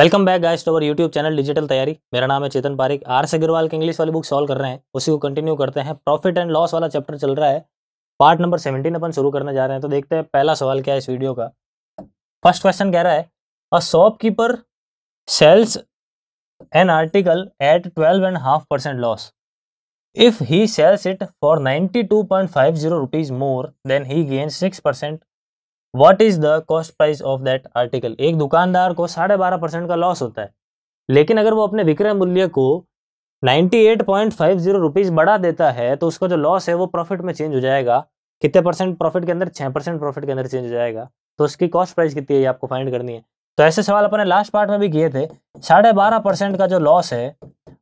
welcome back guys to our YouTube channel Digital Taiyari मेरा नाम है चेतन पारिक आर से अग्रवाल की इंग्लिश वाली बुक सॉल्व कर रहे हैं उसी को कंटिन्यू करते हैं प्रॉफिट एंड लॉस वाला चैप्टर चल रहा है पार्ट नंबर सेवेंटीन अपन शुरू करने जा रहे हैं तो देखते हैं पहला सवाल क्या है इस वीडियो का फर्स्ट क्वेश्चन कह रहा है a shopkeeper sells an article at twelve and half percent loss if he sells it for ninety two point five zero rupees more then he gain six percent what is the cost price of that article एक दुकानदार को साढ़े बारह percent का loss होता है लेकिन अगर वो अपने विक्रय मूल्य को ninety eight point five zero rupees बढ़ा देता है तो उसका जो लॉस है वो प्रॉफिट में चेंज हो जाएगा कितने परसेंट प्रॉफिट के अंदर छः परसेंट प्रॉफिट के अंदर चेंज हो जाएगा तो उसकी कॉस्ट प्राइस कितनी है आपको फाइंड करनी है तो ऐसे सवाल अपने लास्ट पार्ट में भी किए थे साढ़े बारह परसेंट का जो लॉस है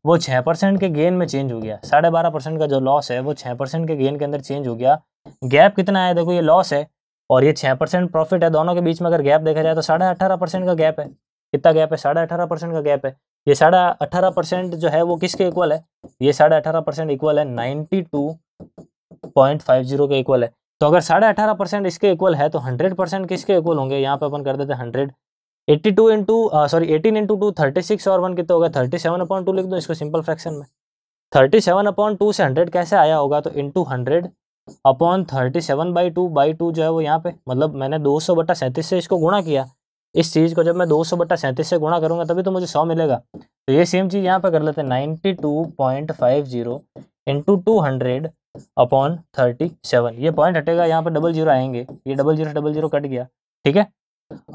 वो छः परसेंट के गेन में चेंज हो गया साढ़े बारह परसेंट का जो लॉस है वो छः परसेंट के गेन के अंदर चेंज हो गया गैप कितना है देखो ये लॉस है और ये छः परसेंट प्रॉफिट है दोनों के बीच में अगर गैप देखा जाए तो साढ़े अठारह परसेंट का गैप है कितना गैप है साढ़े अठारह परसेंट का गैप है ये साढ़े अठारह परसेंट जो है वो किसके इक्वल है ये साढ़े अठारह परसेंट इक्वल है ninety two point five zero के इक्वल है तो अगर साढ़े अठारह परसेंट इसके इक्वल है तो हंड्रेड परसेंट किसके इक्वल होंगे यहाँ पे अपन कर देते hundred eighty two into sorry uh, eighteen into two thirty six और वन कितना होगा थर्टी सेवन अपॉइंट टू लिख दो इसको सिंपल फ्रैक्शन में थर्टी सेवन अपॉइंट टू से हंड्रेड कैसे आया होगा तो into hundred upon thirty seven by two by two जो है वो यहाँ पे मतलब मैंने दो सौ बट्टा सैंतीस से इसको गुणा किया इस चीज़ को जब मैं दो सौ बट्टा सैंतीस से गुणा करूँगा तभी तो मुझे सौ मिलेगा तो ये सेम चीज़ यहाँ पे कर लेते हैं ninety two point five zero into two hundred upon thirty seven ये पॉइंट हटेगा यहाँ पे डबल जीरो आएंगे ये double zero double zero cut गया ठीक है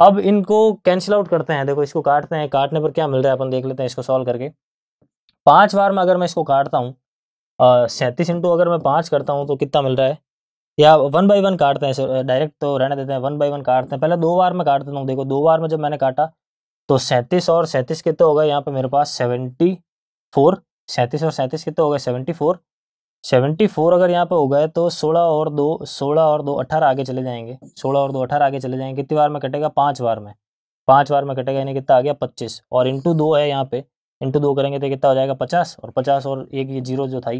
अब इनको कैंसिल आउट करते हैं देखो इसको काटते हैं काटने पर क्या मिल रहा है अपन देख लेते हैं इसको सॉल्व करके पाँच बार में अगर मैं इसको काटता हूँ सैंतीस इंटू अगर मैं पाँच करता हूँ तो कितना मिल रहा है या वन बाई वन काटते हैं डायरेक्ट तो रहने देते हैं वन बाई वन काटते हैं पहले दो बार में काट देता हूँ देखो दो बार में जब मैंने काटा तो सैंतीस और सैंतीस कितने तो हो गए यहाँ पे मेरे पास सेवेंटी फोर सैंतीस और सैंतीस कितने तो हो गए सेवेंटी फोर सेवेंटी फोर अगर यहाँ पे हो गए तो सोलह और दो सोलह और दो अठारह आगे चले जाएंगे सोलह और दो अठारह आगे चले जाएंगे कितनी बार में कटेगा पाँच बार में पाँच बार में कटेगा यानी कितना आ गया पच्चीस और इंटू दो है यहाँ पे इंटू दो करेंगे तो कितना हो जाएगा पचास और पचास और एक ये जीरो जो था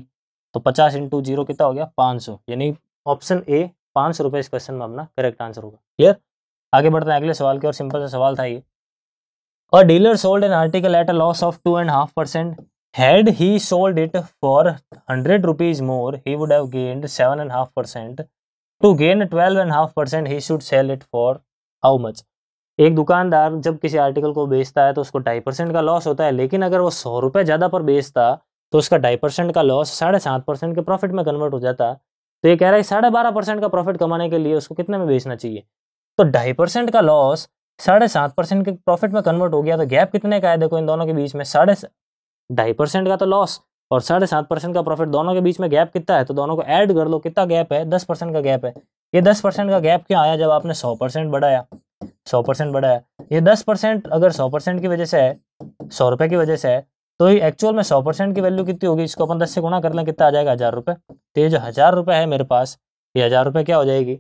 तो पचास इंटू जीरो कितना हो गया पाँच सौ यानी ऑप्शन ए पाँच सौ रुपये इस क्वेश्चन में अपना करेक्ट आंसर होगा क्लियर आगे बढ़ते हैं अगले सवाल के और सिंपल सा सवाल था ये a dealer sold an article at a loss of two and half percent had he sold it for hundred rupees more he would have gained seven and half percent to gain twelve and half percent he should sell it for how much एक दुकानदार जब किसी article को बेचता है तो उसको ढाई परसेंट का लॉस होता है लेकिन अगर वो सौ रुपये ज़्यादा पर बेचता तो उसका ढाई परसेंट का लॉस साढ़े सात परसेंट के प्रॉफिट में कन्वर्ट हो जाता तो ये कह रहा है साढ़े बारह परसेंट का प्रॉफिट कमाने के लिए उसको कितने में बेचना चाहिए तो ढाई परसेंट का लॉस साढ़े सात परसेंट के प्रॉफिट में कन्वर्ट हो गया तो गैप कितने का है देखो इन दोनों के बीच में साढ़े ढाई परसेंट का तो लॉस और साढ़े सात परसेंट का प्रॉफिट दोनों के बीच में गैप कितना है तो दोनों को ऐड कर लो कितना गैप है दस परसेंट का गैप है ये दस परसेंट का गैप क्यों आया जब आपने सौ परसेंट बढ़ाया सौ परसेंट बढ़ा है ये दस परसेंट अगर सौ परसेंट की वजह से है सौ रुपए की वजह से है तो ये एक्चुअल में सौ परसेंट की वैल्यू कितनी होगी इसको अपन दस से गुणा कर लें कितना आ जाएगा हज़ार रुपये तो ये जो हज़ार रुपये है मेरे पास ये हज़ार रुपये क्या हो जाएगी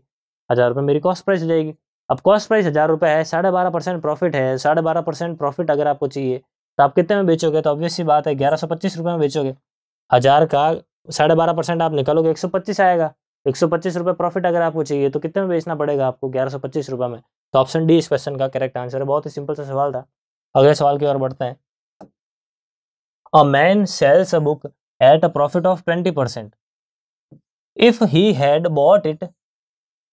हज़ार रुपये मेरी कॉस्ट प्राइस हो जाएगी अब कॉस्ट प्राइस हज़ार रुपये है साढ़े बारह परसेंट प्रॉफिट है साढ़े बारह परसेंट प्रॉफिट अगर आपको चाहिए तो आप कितने में बेचोगे तो ऑब्वियसली बात है ग्यारह सौ पच्चीस रुपये में बेचोगे हज़ार का साढ़े बारह परसेंट आप निकालोगे एक सौ पच्चीस आएगा एक सौ पच्चीस रुपये प्रॉफिट अगर आपको चाहिए तो कितने में बेचना पड़ेगा आपको ग्यारह सौ पच्चीस रुपये में तो ऑप्शन डी इस क्वेश्चन का करेक्ट आंसर है बहुत ही सिंपल सा सवाल था अगले सवाल की ओर बढ़ते हैं a man sells a book at a profit of twenty percent if he had bought it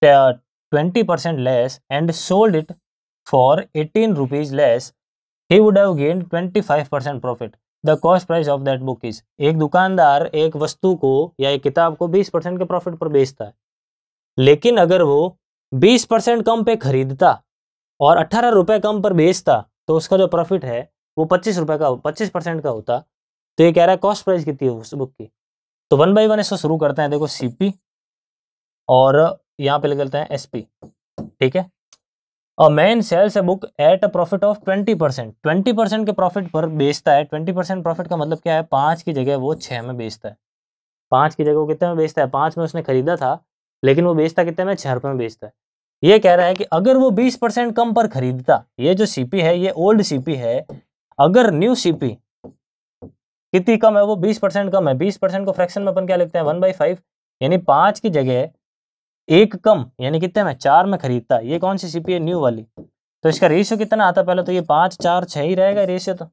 twenty percent less and sold it for eighteen rupees less he would have gain twenty five percent profit the cost price of that book is एक दुकानदार एक वस्तु को या एक किताब को बीस परसेंट के प्रॉफिट पर बेचता है लेकिन अगर वो बीस परसेंट कम पे खरीदता और अट्ठारह रुपए कम पर बेचता तो उसका जो प्रॉफिट है वो पच्चीस रुपए का पच्चीस परसेंट का होता तो ये कह रहा है कॉस्ट प्राइस कितनी है उस बुक की तो वन बाई वन इसको शुरू करते हैं देखो पी और यहाँ पे निकलते हैं पी ठीक है a man sells a book at a profit of twenty percent twenty percent के प्रॉफिट पर बेचता है ट्वेंटी परसेंट प्रॉफिट का मतलब क्या है पाँच की जगह वो छः में बेचता है पाँच की जगह वो कितने में बेचता है पाँच में उसने खरीदा था लेकिन वो बेचता कितने में छः रुपये में बेचता है ये कह रहा है कि अगर वो बीस परसेंट कम पर खरीदता ये जो सीपी है ये ओल्ड सीपी है अगर न्यू सीपी कितनी कम है वो बीस परसेंट कम है बीस परसेंट को फ्रैक्शन में अपन क्या लिखते हैं वन बाई फाइव यानी पाँच की जगह एक कम यानी कितने में चार में खरीदता ये कौन सी सीपीए है न्यू वाली तो इसका रेशियो कितना आता पहले तो ये पांच चार छ ही रहेगा रेशियो तो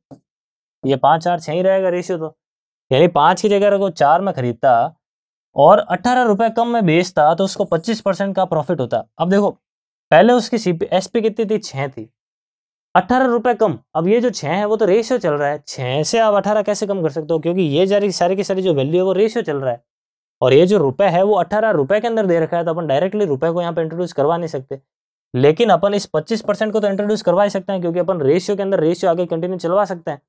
ये पांच चार छ ही रहेगा रेशियो तो यानी पांच की जगह चार में खरीदता और अट्ठारह रुपए कम में बेचता तो उसको पच्चीस परसेंट का प्रॉफिट होता अब देखो पहले उसकी सीपी एस पी कितनी थी छह थी अट्ठारह रुपए कम अब ये जो छह है वो तो रेशियो चल रहा है छह से आप अठारह कैसे कम कर सकते हो क्योंकि ये जारी सारी की सारी जो वैल्यू है वो रेशियो चल रहा है और ये जो रुपए है वो अठारह रुपए के अंदर दे रखा है तो अपन डायरेक्टली रुपए को यहाँ पे इंट्रोड्यूस करवा नहीं सकते लेकिन अपन इस पच्चीस परसेंट को तो इंट्रोड्यूस करवा ही सकते हैं क्योंकि अपन रेशियो के अंदर रेशियो आगे कंटिन्यू चलवा सकते हैं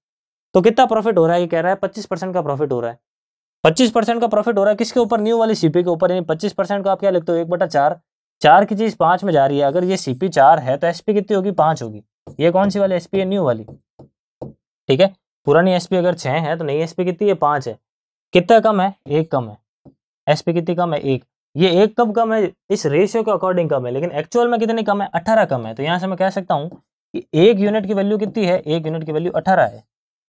तो कितना प्रॉफिट हो रहा है ये कह रहा है पच्चीस परसेंट का प्रॉफिट हो रहा है पच्चीस परसेंट का प्रॉफिट हो रहा है किसके ऊपर न्यू वाली सीपी के ऊपर पच्चीस परसेंट को आप क्या लिखते हो एक बटा चार चार की चीज पांच में जा रही है अगर ये सीपी चार है तो एसपी कितनी होगी पांच होगी ये कौन सी वाली एसपी है न्यू वाली ठीक है पुरानी एसपी अगर छह है तो नई एसपी कितनी है पांच है कितना कम है एक कम है एस कितनी कम है एक ये एक कब कम है इस रेशियो के अकॉर्डिंग कम है लेकिन एक्चुअल में कितनी कम है अठारह कम है तो यहाँ से मैं कह सकता हूँ कि एक यूनिट की वैल्यू कितनी है एक यूनिट की वैल्यू अठारह है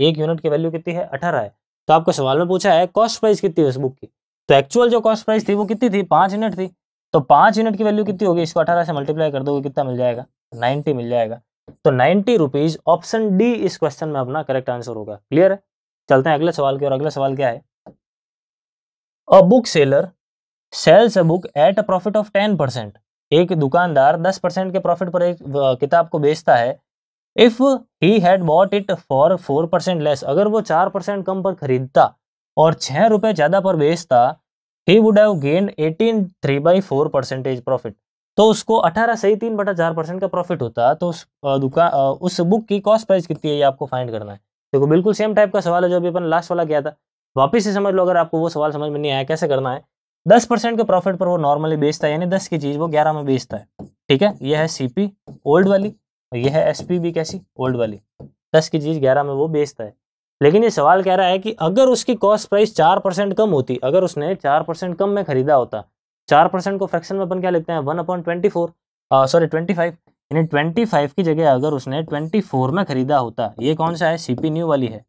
एक यूनिट की वैल्यू कितनी है अठारह है तो आपको सवाल में पूछा है कॉस्ट प्राइस कितनी है उस बुक की तो एक्चुअल जो कॉस्ट प्राइस थी वो कितनी थी पाँच यूनिट थी तो पाँच यूनिट की वैल्यू कितनी होगी इसको अठारह से मल्टीप्लाई कर दोगे कितना मिल जाएगा नाइन्टी मिल जाएगा तो नाइन्टी रुपीज़ ऑप्शन डी इस क्वेश्चन में अपना करेक्ट आंसर होगा क्लियर है चलते हैं अगले सवाल की और अगला सवाल क्या है a book seller sells a book at a profit of ten percent एक दुकानदार दस परसेंट के प्रॉफिट पर एक किताब को बेचता है if he had bought it for four percent less अगर वो चार परसेंट कम पर खरीदता और छह रुपए ज़्यादा पर बेचता he would have gain eighteen three by four percentage profit तो उसको अठारह सही तीन बटा चार परसेंट का प्रॉफिट होता तो उस दुकान उस बुक की कॉस्ट प्राइस कितनी है ये आपको फाइंड करना है देखो तो बिल्कुल सेम टाइप का सवाल है जो अभी अपन लास्ट वाला किया था वापस से समझ लो अगर आपको वो सवाल समझ में नहीं आया कैसे करना है दस परसेंट के प्रॉफिट पर वो नॉर्मली बेचता है यानी दस की चीज़ वो ग्यारह में बेचता है ठीक है यह है सीपी ओल्ड वाली और यह है एसपी भी कैसी ओल्ड वाली दस की चीज़ ग्यारह में वो बेचता है लेकिन ये सवाल कह रहा है कि अगर उसकी कॉस्ट प्राइस चार परसेंट कम होती अगर उसने चार परसेंट कम में खरीदा होता चार परसेंट को फ्रैक्शन में अपन क्या लिखते हैं one upon twenty four sorry twenty five यानी ट्वेंटी फाइव की जगह अगर उसने ट्वेंटी फोर में खरीदा होता ये कौन सा है सीपी न्यू वाली है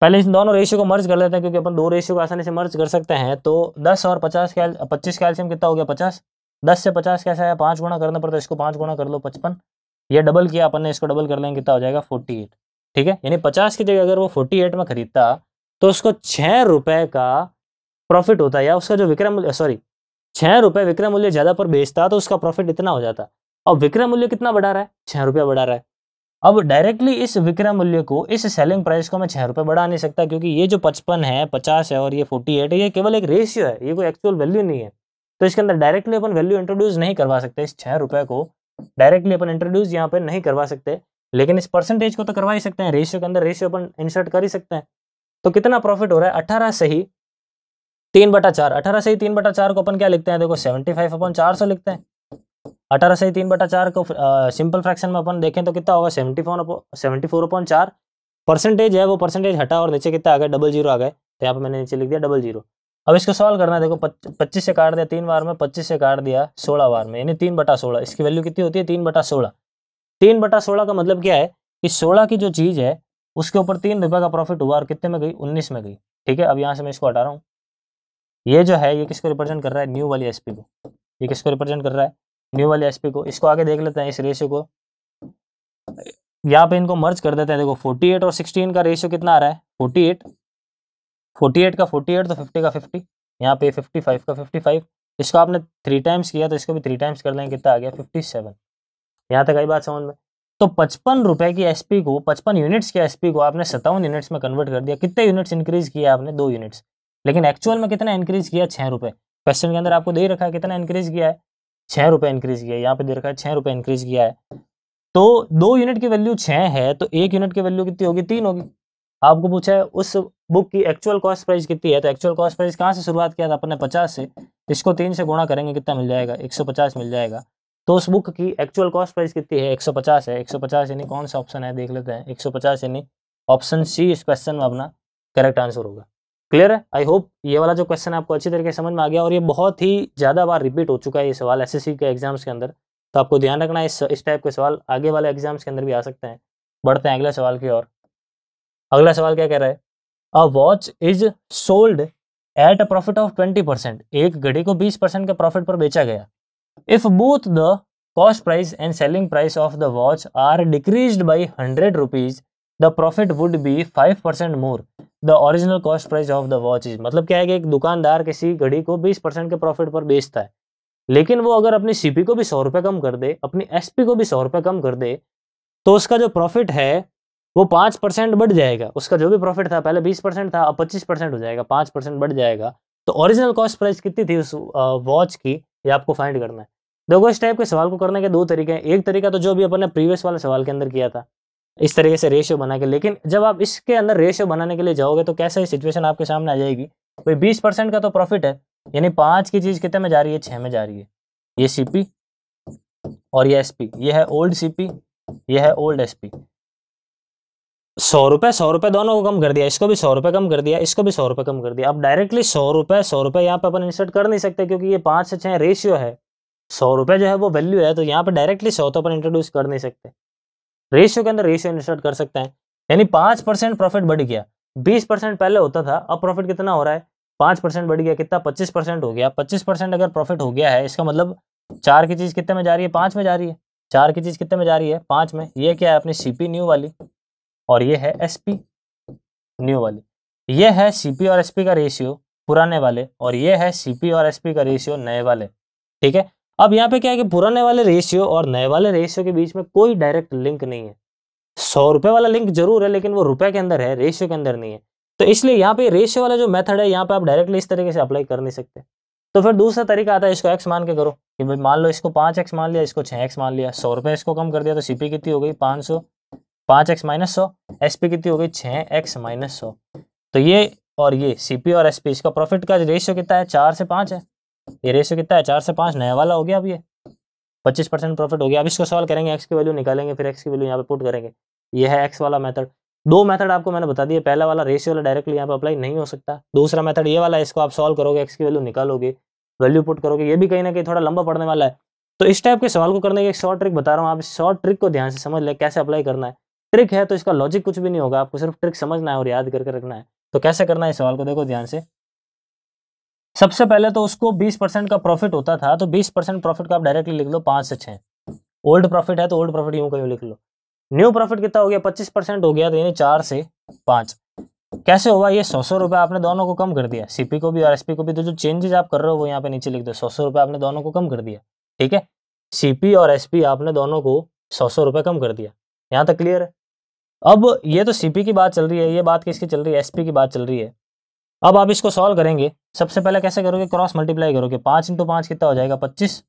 पहले इन दोनों रेशियो को मर्ज कर लेते हैं क्योंकि अपन दो रेशियो को आसानी से मर्ज कर सकते हैं तो दस और पचास कैल पच्चीस कैल्शियम कितना हो गया पचास दस से पचास कैसा है पाँच गुणा करना पड़ता है इसको पाँच गुणा कर लो पचपन ये डबल किया अपन ने इसको डबल कर लेंगे कितना हो जाएगा फोर्टी एट ठीक है यानी पचास की जगह अगर वो फोर्टी एट में खरीदता तो उसको छः रुपये का प्रॉफिट होता या उसका जो विक्रम मूल्य सॉरी छः रुपये विक्रम मूल्य ज़्यादा पर बेचता तो उसका प्रॉफिट इतना हो जाता और विक्रम मूल्य कितना बढ़ा रहा है छः रुपया बढ़ा रहा है अब डायरेक्टली इस विक्रय मूल्य को इस सेलिंग प्राइस को मैं छः रुपये बढ़ा नहीं सकता क्योंकि ये जो पचपन है पचास है और ये फोर्टी एट है ये केवल एक रेशियो है ये कोई एक्चुअल वैल्यू नहीं है तो इसके अंदर डायरेक्टली अपन वैल्यू इंट्रोड्यूस नहीं करवा सकते इस छः रुपये को डायरेक्टली अपन इंट्रोड्यूस यहाँ पे नहीं करवा सकते लेकिन इस परसेंटेज को तो करवा ही सकते हैं रेशियो के अंदर रेशियो अपन इंसर्ट कर ही सकते हैं तो कितना प्रॉफिट हो रहा है अठारह सही तीन बटा चार अठारह सही तीन बटा चार को अपन क्या लिखते हैं देखो सेवेंटी फाइव अपन चार सौ लिखते हैं अठारह से तीन बटा चार को सिंपल फ्रैक्शन में अपन देखें तो कितना होगा seventy four seventy four upon चार परसेंटेज है वो परसेंटेज हटा और नीचे कितना आ गया डबल जीरो आ गए तो यहाँ पर मैंने नीचे लिख दिया डबल जीरो अब इसको सॉल्व करना है देखो पच्चीस से काट दिया तीन बार में पच्चीस से काट दिया सोलह बार में यानी तीन बटा सोलह इसकी वैल्यू कितनी होती है तीन बटा सोलह तीन बटा सोलह का मतलब क्या है कि सोलह की जो चीज़ है उसके ऊपर तीन रुपये का प्रॉफिट हुआ और कितने में गई उन्नीस में गई ठीक है अब यहाँ से मैं इसको हटा रहा हूँ ये जो है ये किसको रिप्रेजेंट कर रहा है न्यू वाली एस को ये किसको रिप्रेजेंट कर रहा है न्यू वाले एसपी को इसको आगे देख लेते हैं इस रेशियो को यहाँ पे इनको मर्ज कर देते हैं देखो 48 और 16 का रेशियो कितना आ रहा है 48 48 का 48 तो 50 का 50 यहाँ पे 55 का 55 इसको आपने थ्री टाइम्स किया तो इसको भी थ्री टाइम्स कर देंगे कितना आ गया फिफ्टी सेवन यहाँ तक आई बात समझ में तो पचपन रुपए की एसपी को पचपन यूनिट्स के एसपी को आपने सत्तावन यूनिट्स में कन्वर्ट कर दिया कितने यूनिट्स इंक्रीज किया आपने दो यूनिट्स लेकिन एक्चुअल में कितना इंक्रीज किया छः रुपये क्वेश्चन के अंदर आपको दे रखा है कितना इंक्रीज किया है छः रुपये इंक्रीज किया है यहाँ पे दे रखा है छः रुपये इंक्रीज किया है तो दो यूनिट की वैल्यू छः है तो एक यूनिट की वैल्यू कितनी होगी तीन होगी आपको पूछा है उस बुक की एक्चुअल कॉस्ट प्राइस कितनी है तो एक्चुअल कॉस्ट प्राइस कहाँ से शुरुआत किया था अपने पचास से इसको तीन से गुणा करेंगे कितना मिल जाएगा एक सौ पचास मिल जाएगा तो उस बुक की एक्चुअल कॉस्ट प्राइस कितनी है एक सौ पचास है एक सौ पचास यानी कौन सा ऑप्शन है देख लेते हैं एक सौ पचास यानी ऑप्शन सी इस क्वेश्चन में अपना करेक्ट आंसर होगा क्लियर है आई होप ये वाला जो क्वेश्चन आपको अच्छी तरीके से समझ में आ गया और ये बहुत ही ज़्यादा बार रिपीट हो चुका है ये सवाल एस के एग्जाम्स के अंदर तो आपको ध्यान रखना है इस टाइप के सवाल आगे वाले एग्जाम्स के अंदर भी आ सकते हैं बढ़ते हैं अगले सवाल की ओर अगला सवाल क्या कह रहा है a watch is sold at a profit of twenty percent एक घड़ी को बीस परसेंट के प्रॉफिट पर बेचा गया if both the cost price and selling price of the watch are decrease by hundred rupees the profit would be five percent more the original cost price of the watch is मतलब क्या है कि एक दुकानदार किसी घड़ी को 20 percent के प्रॉफिट पर बेचता है लेकिन वो अगर अपनी सीपी को भी सौ रुपये कम कर दे अपनी एसपी को भी सौ रुपये कम कर दे तो उसका जो प्रॉफिट है वो पाँच परसेंट बढ़ जाएगा उसका जो भी प्रॉफिट था पहले बीस परसेंट था अब पच्चीस परसेंट हो जाएगा पाँच परसेंट बढ़ जाएगा तो ओरिजिनल कॉस्ट प्राइस कितनी थी उस वॉच की ये आपको फाइंड करना है देखो इस टाइप के सवाल को करने के दो तरीके हैं एक तरीका तो जो भी अपन ने प्रीवियस वाले सवाल के अंदर किया था इस तरीके से रेशियो बना के लेकिन जब आप इसके अंदर रेशियो बनाने के लिए जाओगे तो कैसे सिचुएशन आपके सामने आ जाएगी कोई बीस परसेंट का तो प्रॉफिट है यानी पांच की चीज़ कितने में जा रही है छह में जा रही है ये सी और ये एस ये है ओल्ड सीपी ये है ओल्ड एस सौ रुपए सौ रुपए दोनों को कम कर दिया इसको भी सौ रुपये कम कर दिया इसको भी सौ रुपए कम कर दिया अब डायरेक्टली सौ रुपए सौ रुपए यहाँ पे अपन इंसर्ट कर नहीं सकते क्योंकि ये पांच से छह रेशियो है सौ रुपए जो है वो वैल्यू है तो यहाँ पे डायरेक्टली सौ तो अपन इंट्रोड्यूस कर नहीं सकते रेशियो के अंदर रेशियो इन्वेस्ट कर सकते हैं यानी पांच परसेंट प्रॉफिट बढ़ गया बीस परसेंट पहले होता था अब प्रॉफिट कितना हो रहा है पांच परसेंट बढ़ गया कितना पच्चीस परसेंट हो गया पच्चीस परसेंट अगर प्रॉफिट हो गया है इसका मतलब चार की चीज़ कितने में जा रही है पांच में जा रही है चार की चीज़ कितने में जा रही है पांच में ये क्या है अपनी सीपी न्यू वाली और ये है एस न्यू वाली ये है सीपी और एस का रेशियो पुराने वाले और ये है सीपी और एस का रेशियो नए वाले ठीक है अब यहाँ पे क्या है कि पुराने वाले रेशियो और नए वाले रेशियो के बीच में कोई डायरेक्ट लिंक नहीं है सौ रुपये वाला लिंक जरूर है लेकिन वो रुपए के अंदर है रेशियो के अंदर नहीं है तो इसलिए यहाँ पे रेशियो वाला जो मेथड है यहाँ पे आप डायरेक्टली इस तरीके से अप्लाई कर नहीं सकते तो फिर दूसरा तरीका आता है इसको एक्स मान के करो कि भाई मान लो इसको पाँच एक्स मान लिया इसको छः एक्स मान लिया सौ रुपये इसको कम कर दिया तो सी पी कितनी हो गई पाँच सौ पाँच एक्स माइनस सौ एस पी कितनी हो गई छः एक्स माइनस सौ तो ये और ये सी पी और एस पी इसका प्रॉफिट का रेशियो कितना है चार से पाँच है ये रेशियो कितना है चार से पाँच नया वाला हो गया अब ये पच्चीस परसेंट प्रॉफिट हो गया अब इसको सॉल्व करेंगे एक्स की वैल्यू निकालेंगे फिर एक्स की वैल्यू यहाँ पे पुट करेंगे ये है एक्स वाला मेथड दो मेथड आपको मैंने बता दिया पहला वाला रेशियो वाला डायरेक्टली यहाँ पे अप्लाई नहीं हो सकता दूसरा मेथड ये वाला इसको आप सॉल्व करोगे एक्स की वैल्यू निकालोगे वैल्यू पुट करोगे ये भी कहीं ना कहीं थोड़ा लंबा पड़ने वाला है तो इस टाइप के सवाल को करने की एक शॉर्ट ट्रिक बता रहा हूँ आप इस शॉर्ट ट्रिक को ध्यान से समझ लें कैसे अप्लाई करना है ट्रिक है तो इसका लॉजिक कुछ भी नहीं होगा आपको सिर्फ ट्रिक समझना है और याद करके रखना है तो कैसे करना है इस सवाल को देखो ध्यान से सबसे पहले तो उसको 20 परसेंट का प्रॉफिट होता था तो 20 परसेंट प्रॉफिट का आप डायरेक्टली लिख लो पांच से छह ओल्ड प्रॉफिट है तो ओल्ड प्रॉफिट यूँ कहीं लिख लो न्यू प्रॉफिट कितना हो गया पच्चीस परसेंट हो गया तो यानी चार से पांच कैसे हुआ ये सौ सौ रुपये आपने दोनों को कम कर दिया सीपी को भी और एसपी को भी तो जो चेंजेस आप कर रहे हो वो यहाँ पे नीचे लिख दो सौ सौ रुपये आपने दोनों को कम कर दिया ठीक है सीपी और एसपी आपने दोनों को सौ सौ रुपये कम कर दिया यहाँ तक क्लियर है अब ये तो सीपी की बात चल रही है ये बात किसकी चल रही है एसपी की बात चल रही है अब आप इसको सॉल्व करेंगे सबसे पहले कैसे करोगे क्रॉस मल्टीप्लाई करोगे पाँच इंटू पाँच कितना हो जाएगा पच्चीस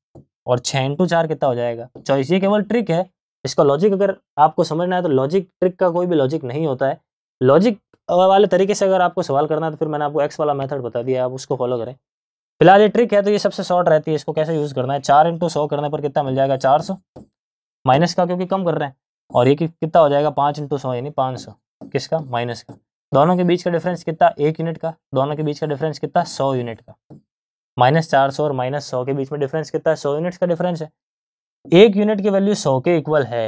और छः इंटू चार कितना हो जाएगा चौबीस ये केवल ट्रिक है इसका लॉजिक अगर आपको समझना है तो लॉजिक ट्रिक का कोई भी लॉजिक नहीं होता है लॉजिक वाले तरीके से अगर आपको सवाल करना है तो फिर मैंने आपको एक्स वाला मेथड बता दिया आप उसको फॉलो करें फिलहाल ये ट्रिक है तो ये सबसे शॉर्ट रहती है इसको कैसे यूज़ करना है चार इंटू सौ करने पर कितना मिल जाएगा चार सौ माइनस का क्योंकि कम कर रहे हैं और ये कितना हो जाएगा पाँच इंटू सौ यानी पाँच सौ किसका माइनस का दोनों के बीच का डिफरेंस कितना एक यूनिट का दोनों के बीच का डिफरेंस कितना सौ यूनिट का माइनस चार सौ और माइनस सौ के बीच में डिफरेंस कितना है सौ यूनिट का डिफरेंस है एक यूनिट की वैल्यू सौ के इक्वल है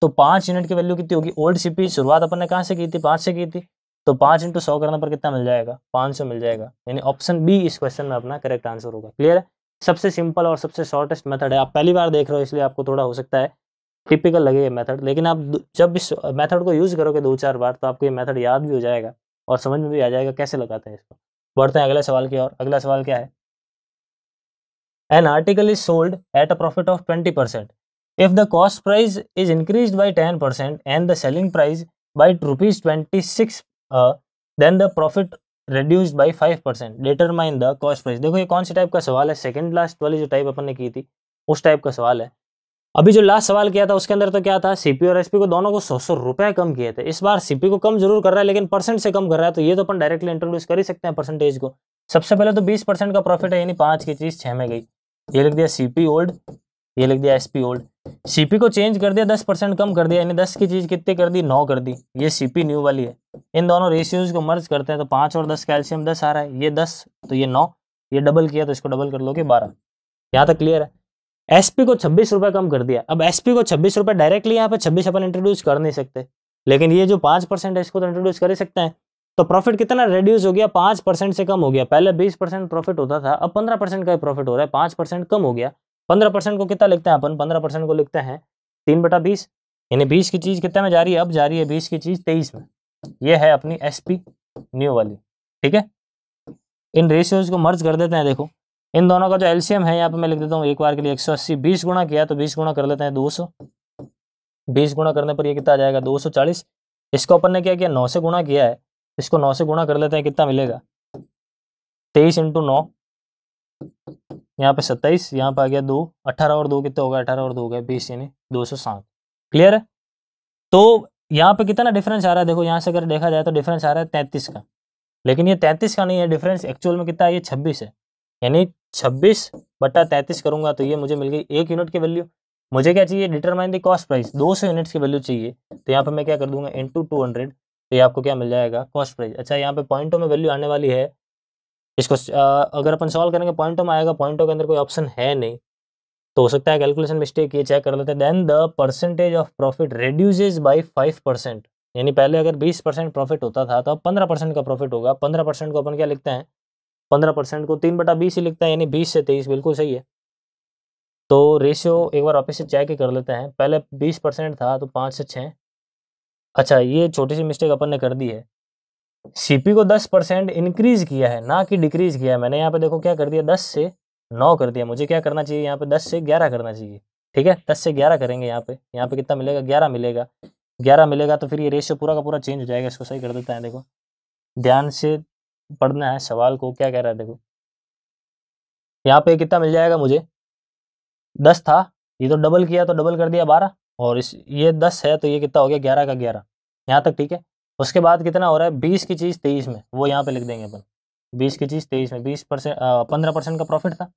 तो पांच यूनिट की वैल्यू कितनी होगी ओल्ड सीपी शुरुआत अपन ने कहाँ से की थी पांच से की थी तो पांच इंटू सौ करने पर कितना मिल जाएगा पांच सौ मिल जाएगा यानी ऑप्शन बी इस क्वेश्चन में अपना करेक्ट आंसर होगा क्लियर है सबसे सिंपल और सबसे शॉर्टेस्ट मेथड है आप पहली बार देख रहे हो इसलिए आपको थोड़ा हो सकता है टिपिकल ये मेथड लेकिन आप जब इस मेथड को यूज़ करोगे दो चार बार तो आपको ये मेथड याद भी हो जाएगा और समझ में भी आ जाएगा कैसे लगाते हैं इसको बढ़ते हैं अगले सवाल की और अगला सवाल क्या है an article is sold at a profit of twenty percent if the cost price is increase by ten percent and the selling price by rupees twenty six then the profit reduce by five percent determine the cost price देखो ये कौन से type का सवाल है second last वाली जो type अपन ने की थी उस टाइप का सवाल है अभी जो लास्ट सवाल किया था उसके अंदर तो क्या था सीपी और एसपी को दोनों को सौ सौ रुपए कम किए थे इस बार सीपी को कम जरूर कर रहा है लेकिन परसेंट से कम कर रहा है तो ये तो अपन डायरेक्टली इंट्रोड्यूस कर ही सकते हैं परसेंटेज को सबसे पहले तो बीस परसेंट का प्रॉफिट है यानी पांच की चीज़ छह में गई ये लिख दिया सीपी ओल्ड ये लिख दिया एसपी ओल्ड सीपी को चेंज कर दिया दस परसेंट कम कर दिया यानी दस की चीज़ कितनी कर दी नौ कर दी ये सीपी न्यू वाली है इन दोनों रेशियोज को मर्ज करते हैं तो पांच और दस कैल्शियम दस आ रहा है ये दस तो ये नौ ये डबल किया तो इसको डबल कर लोगे बारह यहाँ तक क्लियर है एसपी को छब्बीस रुपए कम कर दिया अब एसपी को छब्बीस रुपए डायरेक्टली यहाँ पे छब्बीस अपन इंट्रोड्यूस कर नहीं सकते लेकिन ये जो पांच परसेंट है इसको तो इंट्रोड्यूस कर सकते हैं तो प्रॉफिट कितना रिड्यूस हो गया पांच परसेंट से कम हो गया पहले बीस परसेंट प्रॉफिट होता था अब पंद्रह परसेंट का प्रॉफिट हो रहा है पांच परसेंट कम हो गया पंद्रह परसेंट को कितना लिखते हैं अपन पंद्रह परसेंट को लिखते हैं तीन बटा बीस यानी बीस की चीज कितने में जा रही है अब जा रही है बीस की चीज तेईस में ये है अपनी एसपी न्यू वाली ठीक है इन रेशियोज को मर्ज कर देते हैं देखो इन दोनों का जो एलसीएम है यहाँ पे मैं लिख देता हूँ एक बार के लिए एक सौ अस्सी बीस गुणा किया तो बीस गुणा कर लेते हैं दो सौ बीस गुणा करने पर ये कितना आ जाएगा दो सौ चालीस इसको अपन ने क्या किया नौ से गुणा किया है इसको नौ से गुणा कर लेते हैं कितना मिलेगा तेईस इंटू नौ यहाँ पे सत्ताईस यहाँ पे आ गया दो अट्ठारह और दो कितना होगा अठारह और दो हो गया बीस यानी दो सौ सात क्लियर है तो यहाँ पे कितना डिफरेंस आ रहा है देखो यहाँ से अगर देखा जाए तो डिफरेंस आ रहा है तैंतीस का लेकिन ये तैंतीस का नहीं है डिफरेंस एक्चुअल में कितना है ये छब्बीस है यानी छब्बीस बट्टा तैतीस करूंगा तो ये मुझे मिल गई एक यूनिट की वैल्यू मुझे क्या चाहिए determine the cost price 200 units की वैल्यू चाहिए तो यहाँ पर मैं क्या कर दूंगा इन टू टू हंड्रेड तो ये आपको क्या मिल जाएगा कॉस्ट प्राइस अच्छा यहाँ पे पॉइंटों में वैल्यू आने वाली है इसको आ, अगर अपन सॉल्व करेंगे पॉइंटों में आएगा पॉइंटों के अंदर कोई ऑप्शन है नहीं तो हो सकता है कैलकुलेशन मिस्टेक ये चेक कर लेते हैं then the percentage of profit reduces by five percent यानी पहले अगर बीस परसेंट प्रॉफिट होता था तो अब पंद्रह परसेंट का प्रॉफिट होगा पंद्रह परसेंट को अपन क्या लिखते हैं पंद्रह परसेंट को तीन बटा बीस ही लिखते हैं यानी बीस से तेईस बिल्कुल सही है तो रेशियो एक बार वापस से चेक कर लेते हैं पहले बीस परसेंट था तो पाँच से छः अच्छा ये छोटी सी मिस्टेक अपन ने कर दी है सीपी को दस परसेंट इनक्रीज़ किया है ना कि डिक्रीज किया है मैंने यहाँ पे देखो क्या कर दिया दस से नौ कर दिया मुझे क्या करना चाहिए यहाँ पे दस से ग्यारह करना चाहिए ठीक है दस से ग्यारह करेंगे यहाँ पे यहाँ पे कितना मिलेगा ग्यारह मिलेगा ग्यारह मिलेगा तो फिर ये रेशियो पूरा का पूरा चेंज हो जाएगा इसको सही कर देते हैं देखो ध्यान से पढ़ना है सवाल को क्या कह रहा है देखो यहाँ पे कितना मिल जाएगा मुझे दस था ये तो डबल किया तो डबल कर दिया बारह और इस ये दस है तो ये कितना हो गया ग्यारह का ग्यारह यहाँ तक ठीक है उसके बाद कितना हो रहा है बीस की चीज़ तेईस में वो यहाँ पे लिख देंगे अपन बीस की चीज़ तेईस में बीस परसेंट पंद्रह परसेंट का प्रॉफिट था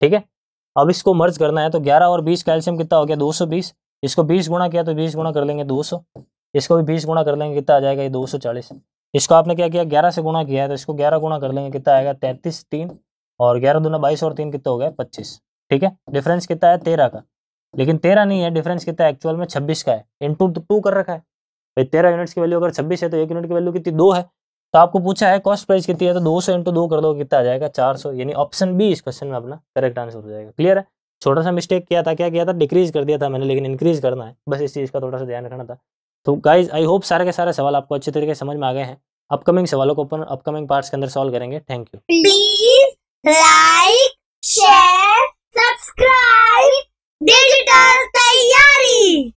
ठीक है अब इसको मर्ज करना है तो ग्यारह और बीस कैल्शियम कितना हो गया दो सौ बीस इसको बीस गुणा किया तो बीस गुणा कर लेंगे दो सौ इसको भी बीस गुणा कर लेंगे कितना आ जाएगा ये दो सौ चालीस इसको आपने क्या किया ग्यारह से गुणा किया है तो इसको ग्यारह गुणा कर लेंगे कितना आएगा तैंतीस तीन और ग्यारह दोनों बाईस और तीन कितना हो गया पच्चीस ठीक है डिफरेंस कितना है तेरह का लेकिन तेरह नहीं है डिफरेंस कितना है एक्चुअल में छब्बीस का है इन टू टू कर रखा है भाई तेरह यूनिट्स की वैल्यू अगर छब्बीस है तो एक यूनिट की वैल्यू कितनी दो है तो आपको पूछा है कॉस्ट प्राइस कितनी है तो दो सौ इंटू दो कर दो कितना आ जाएगा चार सौ यानी ऑप्शन बी इस क्वेश्चन में अपना करेक्ट आंसर हो जाएगा क्लियर है छोटा सा मिस्टेक किया था क्या किया था डिक्रीज कर दिया था मैंने लेकिन इंक्रीज करना है बस इस चीज़ का थोड़ा सा ध्यान रखना था तो गाइज आई होप सारे के सारे सवाल आपको अच्छे तरीके से समझ में आ गए हैं अपकमिंग सवालों को अपन अपकमिंग पार्ट्स के अंदर सॉल्व करेंगे thank you please like share subscribe Digital तैयारी